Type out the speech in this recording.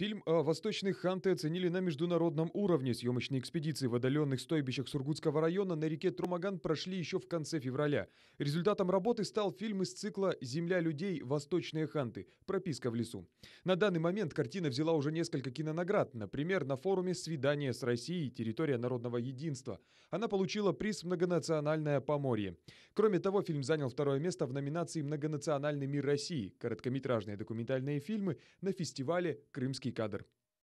Фильм о э, восточных ханты оценили на международном уровне. Съемочные экспедиции в отдаленных стойбищах Сургутского района на реке Трумаган прошли еще в конце февраля. Результатом работы стал фильм из цикла «Земля людей. Восточные ханты. Прописка в лесу». На данный момент картина взяла уже несколько кинонаград, например, на форуме «Свидание с Россией. Территория народного единства». Она получила приз «Многонациональное Поморье». Кроме того, фильм занял второе место в номинации «Многонациональный мир России» – короткометражные документальные фильмы на фестивале «Крымский кадр.